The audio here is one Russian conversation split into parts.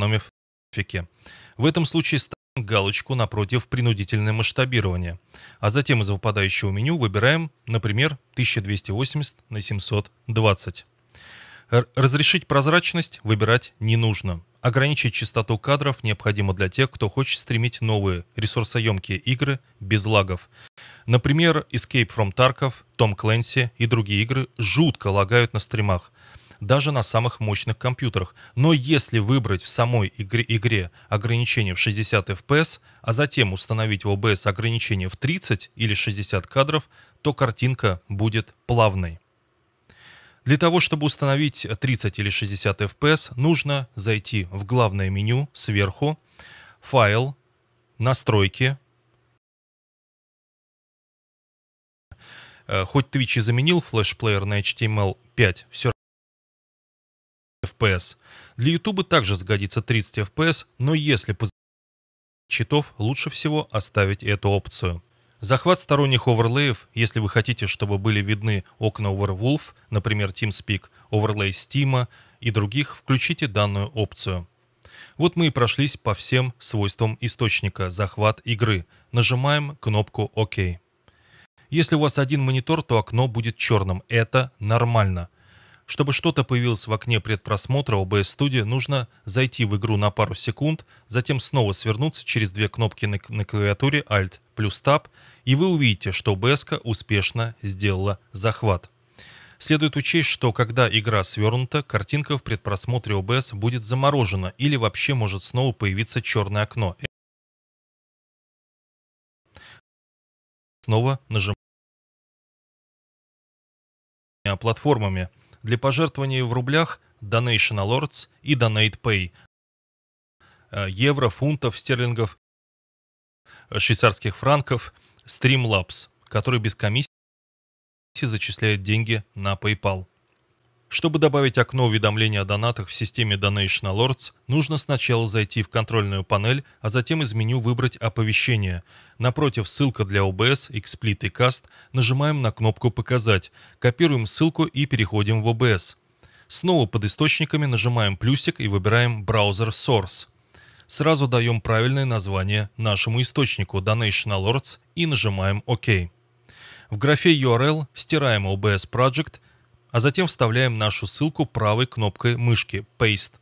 сэкономив фике. В этом случае ставим галочку напротив принудительное масштабирование, а затем из выпадающего меню выбираем, например, 1280 на 720. Разрешить прозрачность выбирать не нужно. Ограничить частоту кадров необходимо для тех, кто хочет стримить новые ресурсоемкие игры без лагов. Например, Escape from Tarkov, Tom Clancy и другие игры жутко лагают на стримах даже на самых мощных компьютерах. Но если выбрать в самой игре, игре ограничение в 60 FPS, а затем установить в OBS ограничение в 30 или 60 кадров, то картинка будет плавной. Для того, чтобы установить 30 или 60 FPS, нужно зайти в главное меню сверху, файл, настройки, э, Хоть Twitch и заменил флешплеер на HTML5, эм все FPS. Для YouTube также сгодится 30 FPS, но если по читов, лучше всего оставить эту опцию. Захват сторонних оверлеев, если вы хотите, чтобы были видны окна Overwolf, например, TeamSpeak, оверлей Steam и других, включите данную опцию. Вот мы и прошлись по всем свойствам источника «Захват игры». Нажимаем кнопку «Ок». Если у вас один монитор, то окно будет черным. Это нормально. Чтобы что-то появилось в окне предпросмотра OBS Studio, нужно зайти в игру на пару секунд, затем снова свернуться через две кнопки на, на клавиатуре Alt плюс Tab, и вы увидите, что OBS успешно сделала захват. Следует учесть, что когда игра свернута, картинка в предпросмотре OBS будет заморожена или вообще может снова появиться черное окно. Снова нажимаем платформами для пожертвований в рублях Donation Alerts и Donate Pay, э, евро, фунтов, стерлингов, э, швейцарских франков Streamlabs, который без комиссии зачисляет деньги на PayPal. Чтобы добавить окно уведомления о донатах в системе Donation Alerts, нужно сначала зайти в контрольную панель, а затем из меню выбрать «Оповещение». Напротив ссылка для OBS, XSplit и Cast, нажимаем на кнопку «Показать», копируем ссылку и переходим в OBS. Снова под источниками нажимаем плюсик и выбираем «Браузер Source». Сразу даем правильное название нашему источнику Donation Alerts и нажимаем «Ок». В графе URL стираем OBS Project – а затем вставляем нашу ссылку правой кнопкой мышки «Paste».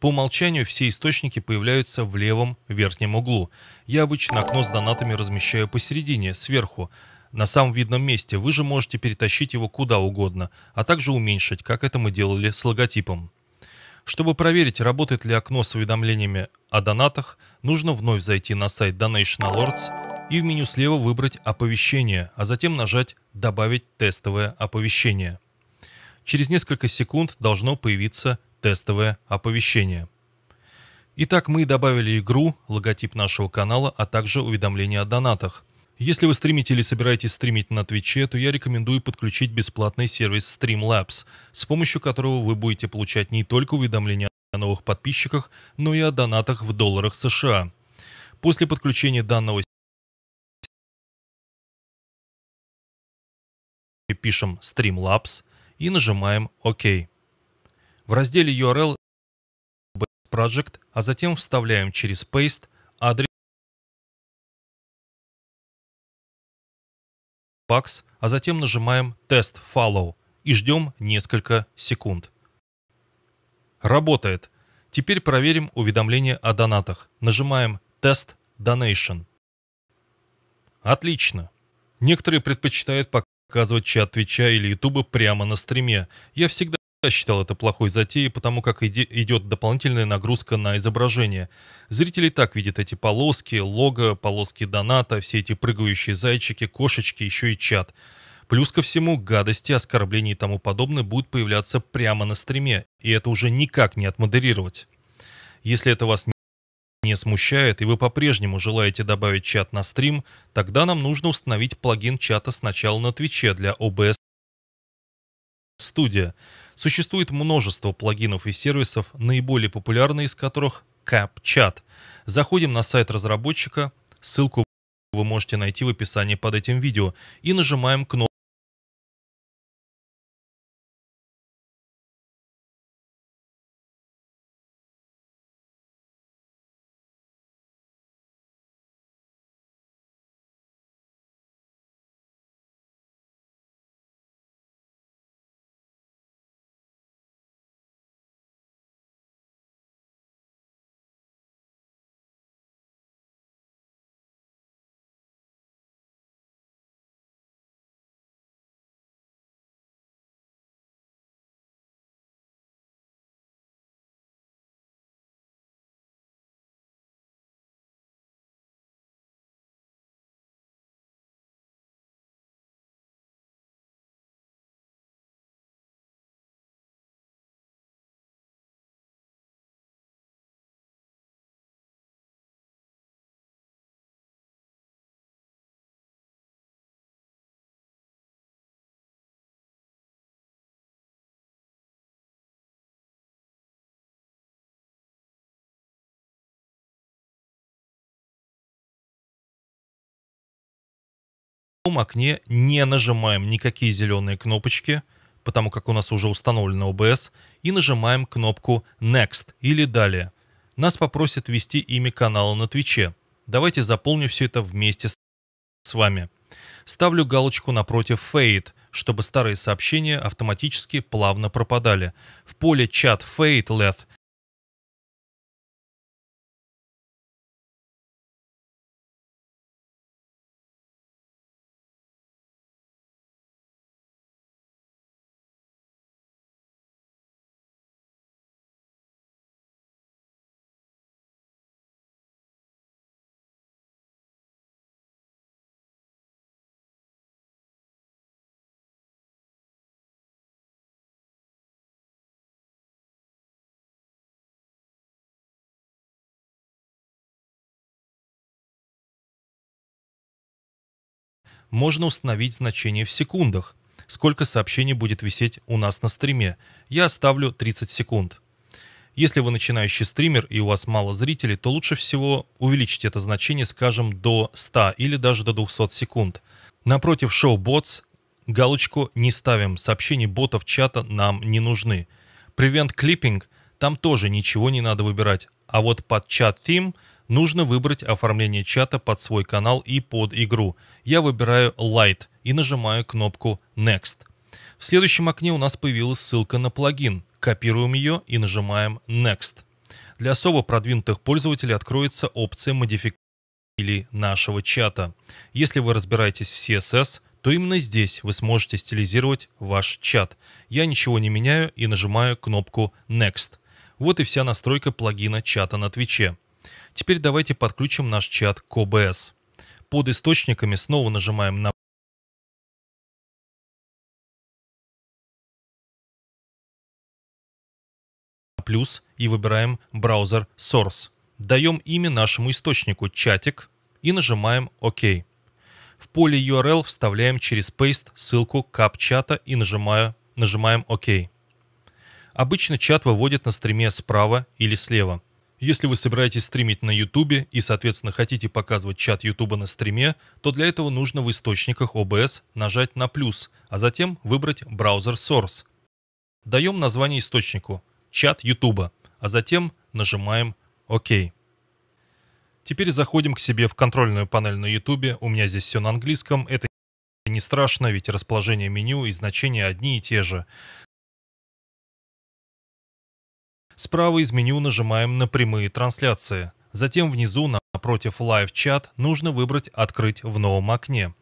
По умолчанию все источники появляются в левом верхнем углу. Я обычно окно с донатами размещаю посередине, сверху, на самом видном месте. Вы же можете перетащить его куда угодно, а также уменьшить, как это мы делали с логотипом. Чтобы проверить, работает ли окно с уведомлениями о донатах, нужно вновь зайти на сайт Donation Alerts и в меню слева выбрать «Оповещение», а затем нажать «Добавить тестовое оповещение» через несколько секунд должно появиться тестовое оповещение. Итак, мы добавили игру, логотип нашего канала, а также уведомления о донатах. Если вы стримите или собираетесь стримить на Твиче, то я рекомендую подключить бесплатный сервис Streamlabs, с помощью которого вы будете получать не только уведомления о новых подписчиках, но и о донатах в долларах США. После подключения данного пишем Streamlabs – и нажимаем ОК. В разделе URL Project, а затем вставляем через Paste адрес Box, а затем нажимаем Test Follow и ждем несколько секунд. Работает. Теперь проверим уведомление о донатах. Нажимаем Test Donation. Отлично. Некоторые предпочитают пока показывать чат Твича или Ютуба прямо на стриме. Я всегда считал это плохой затеей, потому как иде идет дополнительная нагрузка на изображение. Зрители так видят эти полоски, лого, полоски доната, все эти прыгающие зайчики, кошечки, еще и чат. Плюс ко всему, гадости, оскорбления и тому подобное будут появляться прямо на стриме, и это уже никак не отмодерировать. Если это вас не смущает и вы по-прежнему желаете добавить чат на стрим, тогда нам нужно установить плагин чата сначала на Твиче для OBS Studio. Существует множество плагинов и сервисов, наиболее популярные из которых CapChat. Заходим на сайт разработчика, ссылку вы можете найти в описании под этим видео, и нажимаем кнопку окне не нажимаем никакие зеленые кнопочки, потому как у нас уже установлено OBS, и нажимаем кнопку Next или Далее. Нас попросят ввести имя канала на Твиче. Давайте заполню все это вместе с вами. Ставлю галочку напротив Fade, чтобы старые сообщения автоматически плавно пропадали. В поле Chat Fade LED можно установить значение в секундах, сколько сообщений будет висеть у нас на стриме. Я оставлю 30 секунд. Если вы начинающий стример и у вас мало зрителей, то лучше всего увеличить это значение, скажем, до 100 или даже до 200 секунд. Напротив шоу Bots галочку не ставим, сообщений ботов чата нам не нужны. Prevent Clipping, там тоже ничего не надо выбирать. А вот под чат Theme – нужно выбрать оформление чата под свой канал и под игру. Я выбираю Light и нажимаю кнопку Next. В следующем окне у нас появилась ссылка на плагин. Копируем ее и нажимаем Next. Для особо продвинутых пользователей откроется опция модификации или нашего чата. Если вы разбираетесь в CSS, то именно здесь вы сможете стилизировать ваш чат. Я ничего не меняю и нажимаю кнопку Next. Вот и вся настройка плагина чата на Твиче. Теперь давайте подключим наш чат к OBS. Под источниками снова нажимаем на плюс и выбираем браузер Source. Даем имя нашему источнику чатик и нажимаем ОК. В поле URL вставляем через Paste ссылку капчата и нажимаю, нажимаем ОК. Обычно чат выводит на стриме справа или слева – если вы собираетесь стримить на YouTube и, соответственно, хотите показывать чат YouTube на стриме, то для этого нужно в источниках OBS нажать на плюс, а затем выбрать браузер Source. Даем название источнику «Чат YouTube», а затем нажимаем «Ок». Теперь заходим к себе в контрольную панель на YouTube. У меня здесь все на английском. Это не страшно, ведь расположение меню и значения одни и те же. Справа из меню нажимаем на прямые трансляции. Затем внизу напротив Live Chat нужно выбрать «Открыть в новом окне».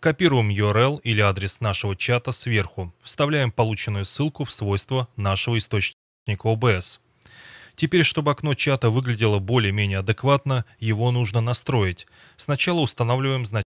Копируем URL или адрес нашего чата сверху. Вставляем полученную ссылку в свойства нашего источника OBS. Теперь, чтобы окно чата выглядело более-менее адекватно, его нужно настроить. Сначала устанавливаем значение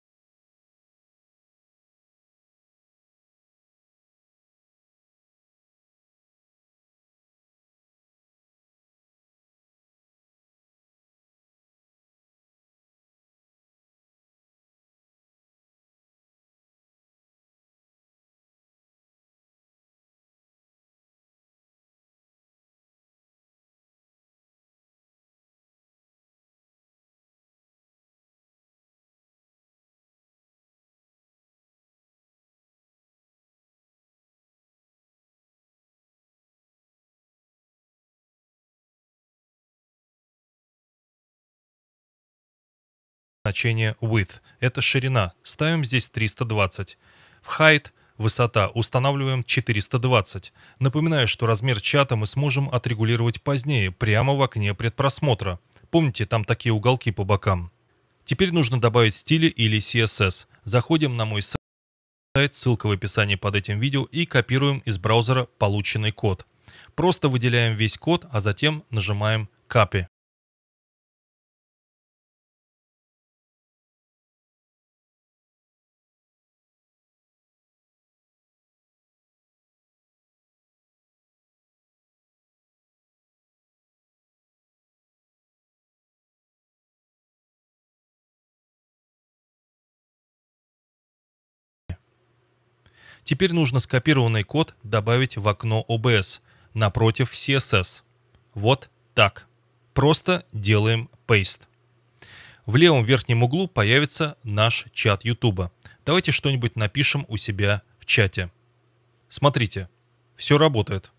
значение width. Это ширина. Ставим здесь 320. В height – высота. Устанавливаем 420. Напоминаю, что размер чата мы сможем отрегулировать позднее, прямо в окне предпросмотра. Помните, там такие уголки по бокам. Теперь нужно добавить стили или CSS. Заходим на мой сайт, ссылка в описании под этим видео, и копируем из браузера полученный код. Просто выделяем весь код, а затем нажимаем «Copy». Теперь нужно скопированный код добавить в окно OBS напротив CSS. Вот так. Просто делаем paste. В левом верхнем углу появится наш чат YouTube. Давайте что-нибудь напишем у себя в чате. Смотрите, все работает.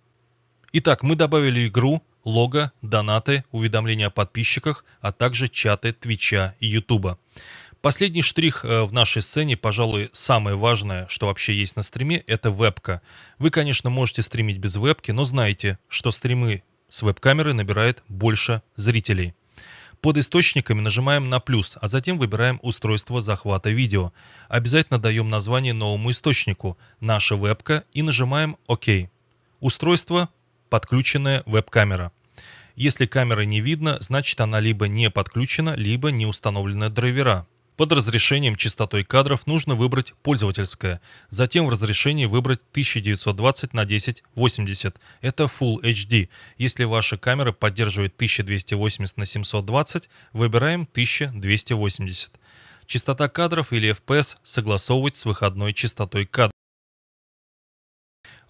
Итак, мы добавили игру, лого, донаты, уведомления о подписчиках, а также чаты Твича и Ютуба. Последний штрих э, в нашей сцене, пожалуй, самое важное, что вообще есть на стриме, это вебка. Вы, конечно, можете стримить без вебки, но знаете, что стримы с веб-камеры набирает больше зрителей. Под источниками нажимаем на плюс, а затем выбираем устройство захвата видео. Обязательно даем название новому источнику «Наша вебка» и нажимаем «Ок». Устройство «Подключенная веб-камера». Если камера не видно, значит она либо не подключена, либо не установлены драйвера. Под разрешением частотой кадров нужно выбрать пользовательское, затем в разрешении выбрать 1920 на 1080, это Full HD. Если ваша камера поддерживает 1280 на 720, выбираем 1280. Частота кадров или FPS согласовывать с выходной частотой кадров.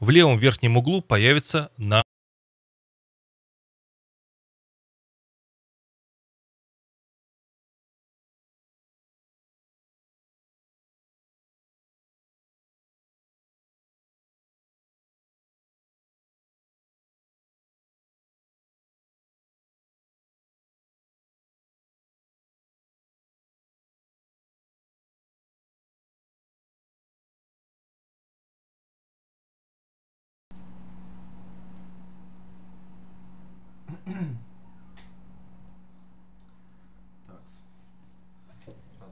В левом верхнем углу появится на Так. Раз, раз,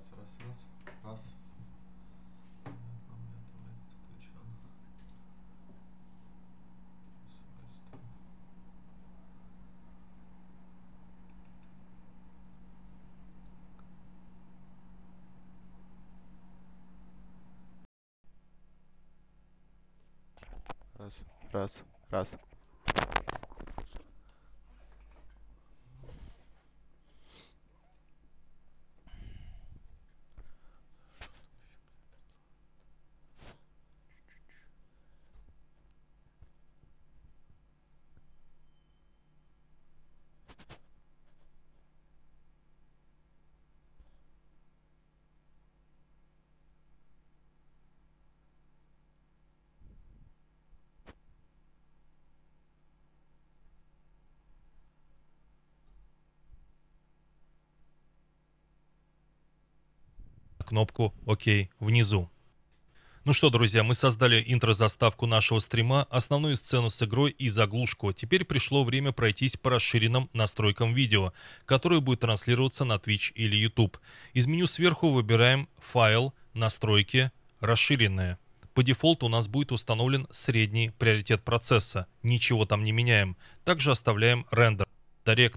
раз, раз. Раз, раз, раз. кнопку «Ок» внизу. Ну что, друзья, мы создали интро-заставку нашего стрима, основную сцену с игрой и заглушку. Теперь пришло время пройтись по расширенным настройкам видео, которое будет транслироваться на Twitch или YouTube. Из меню сверху выбираем «Файл», «Настройки», «Расширенные». По дефолту у нас будет установлен средний приоритет процесса. Ничего там не меняем. Также оставляем рендер. Direct